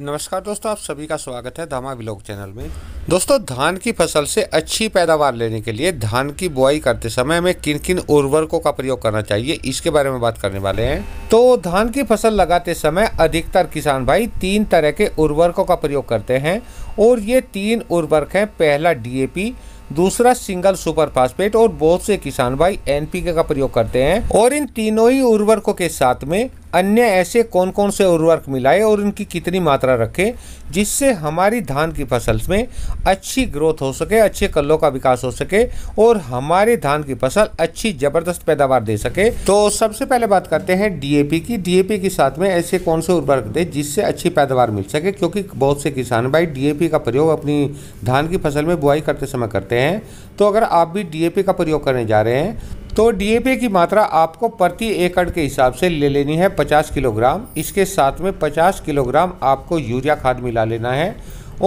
नमस्कार दोस्तों आप सभी का स्वागत है धामा ब्लॉग चैनल में दोस्तों धान की फसल से अच्छी पैदावार लेने के लिए धान की बुआई करते समय हमें किन किन उर्वरकों का प्रयोग करना चाहिए इसके बारे में बात करने वाले हैं तो धान की फसल लगाते समय अधिकतर किसान भाई तीन तरह के उर्वरकों का प्रयोग करते हैं और ये तीन उर्वरक हैं पहला डी दूसरा सिंगल सुपर फास्फेट और बहुत से किसान भाई एनपीके का प्रयोग करते हैं और इन तीनों ही उर्वरकों के साथ में अन्य ऐसे कौन कौन से उर्वरक मिलाए और इनकी कितनी मात्रा रखें जिससे हमारी धान की फसल में अच्छी ग्रोथ हो सके अच्छे कल्लों का विकास हो सके और हमारे धान की फसल अच्छी ज़बरदस्त पैदावार दे सके तो सबसे पहले बात करते हैं डीएपी की डीएपी के साथ में ऐसे कौन से उर्वरक दें जिससे अच्छी पैदावार मिल सके क्योंकि बहुत से किसान भाई डी का प्रयोग अपनी धान की फसल में बुआई करते समय करते हैं तो अगर आप भी डी का प्रयोग करने जा रहे हैं तो डी की मात्रा आपको प्रति एकड़ के हिसाब से ले लेनी है 50 किलोग्राम इसके साथ में 50 किलोग्राम आपको यूरिया खाद मिला लेना है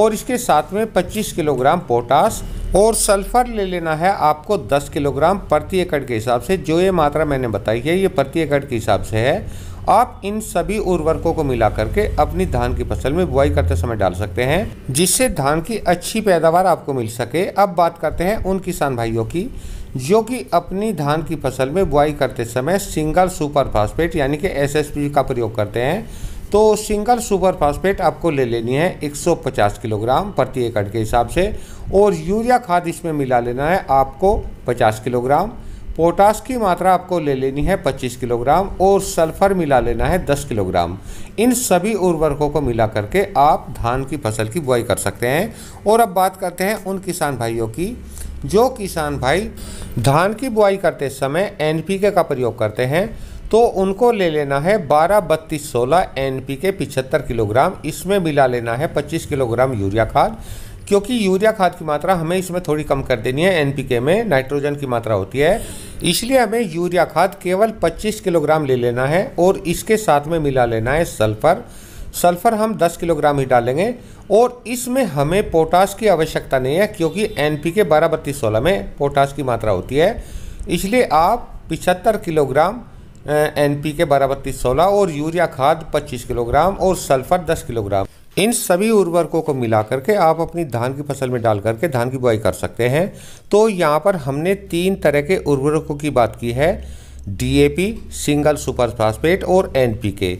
और इसके साथ में 25 किलोग्राम पोटास और सल्फर ले लेना है आपको 10 किलोग्राम प्रति एकड़ के हिसाब से जो ये मात्रा मैंने बताई है ये प्रति एकड़ के हिसाब से है आप इन सभी उर्वरकों को मिला करके अपनी धान की फसल में बुआई करते समय डाल सकते हैं जिससे धान की अच्छी पैदावार आपको मिल सके अब बात करते हैं उन किसान भाइयों की जो कि अपनी धान की फसल में बुआई करते समय सिंगल सुपर फास्फेट यानी कि एसएसपी का प्रयोग करते हैं तो सिंगल सुपर फास्फेट आपको ले लेनी है 150 किलोग्राम प्रति एकड़ के हिसाब से और यूरिया खाद इसमें मिला लेना है आपको 50 किलोग्राम पोटास की मात्रा आपको ले लेनी है 25 किलोग्राम और सल्फर मिला लेना है 10 किलोग्राम इन सभी उर्वरकों को मिला करके आप धान की फसल की बुआई कर सकते हैं और अब बात करते हैं उन किसान भाइयों की जो किसान भाई धान की बुआई करते समय एन का प्रयोग करते हैं तो उनको ले लेना है बारह बत्तीस सोलह एन पी के पिछहत्तर किलोग्राम इसमें मिला लेना है पच्चीस किलोग्राम यूरिया खाद क्योंकि यूरिया खाद की मात्रा हमें इसमें थोड़ी कम कर देनी है एनपीके में नाइट्रोजन की मात्रा होती है इसलिए हमें यूरिया खाद केवल 25 किलोग्राम ले लेना है और इसके साथ में मिला लेना है सल्फ़र सल्फ़र हम 10 किलोग्राम ही डालेंगे और इसमें हमें पोटास की आवश्यकता नहीं है क्योंकि एन पी के बारह बत्तीस सोलह में पोटास की मात्रा होती है इसलिए आप पिछहत्तर किलोग्राम एन पी के बारह बत्तीस सोलह और यूरिया खाद पच्चीस किलोग्राम और सल्फ़र दस किलोग्राम इन सभी उर्वरकों को मिला करके आप अपनी धान की फसल में डाल करके धान की बुआई कर सकते हैं तो यहाँ पर हमने तीन तरह के उर्वरकों की बात की है पी सिंगल सुपर फास्फेट और के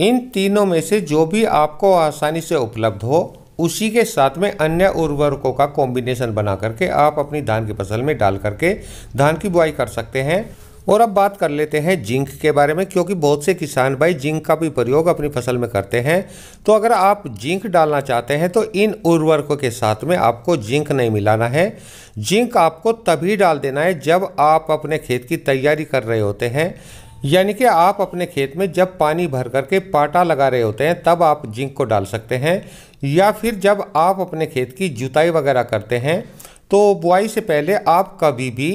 इन तीनों में से जो भी आपको आसानी से उपलब्ध हो उसी के साथ में अन्य उर्वरकों का कॉम्बिनेशन बना करके आप अपनी धान की फसल में डाल करके धान की बुआई कर सकते हैं और अब बात कर लेते हैं जिंक के बारे में क्योंकि बहुत से किसान भाई जिंक का भी प्रयोग अपनी फसल में करते हैं तो अगर आप जिंक डालना चाहते हैं तो इन उर्वरकों के साथ में आपको जिंक नहीं मिलाना है जिंक आपको तभी डाल देना है जब आप अपने खेत की तैयारी कर रहे होते हैं यानी कि आप अपने खेत में जब पानी भर करके पाटा लगा रहे होते हैं तब आप जिंक को डाल सकते हैं या फिर जब आप अपने खेत की जुताई वगैरह करते हैं तो बुआई से पहले आप कभी भी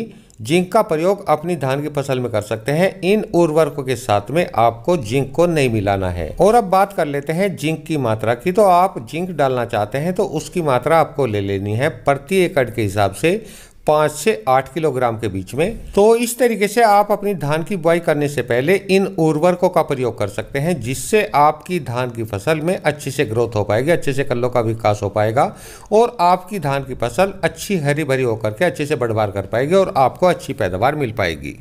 जिंक का प्रयोग अपनी धान की फसल में कर सकते हैं इन उर्वरकों के साथ में आपको जिंक को नहीं मिलाना है और अब बात कर लेते हैं जिंक की मात्रा की तो आप जिंक डालना चाहते हैं तो उसकी मात्रा आपको ले लेनी है प्रति एकड़ के हिसाब से पाँच से आठ किलोग्राम के बीच में तो इस तरीके से आप अपनी धान की बुआई करने से पहले इन उर्वरकों का प्रयोग कर सकते हैं जिससे आपकी धान की फसल में अच्छे से ग्रोथ हो पाएगी अच्छे से कल्लों का विकास हो पाएगा और आपकी धान की फसल अच्छी हरी भरी होकर के अच्छे से बढ़वार कर पाएगी और आपको अच्छी पैदावार मिल पाएगी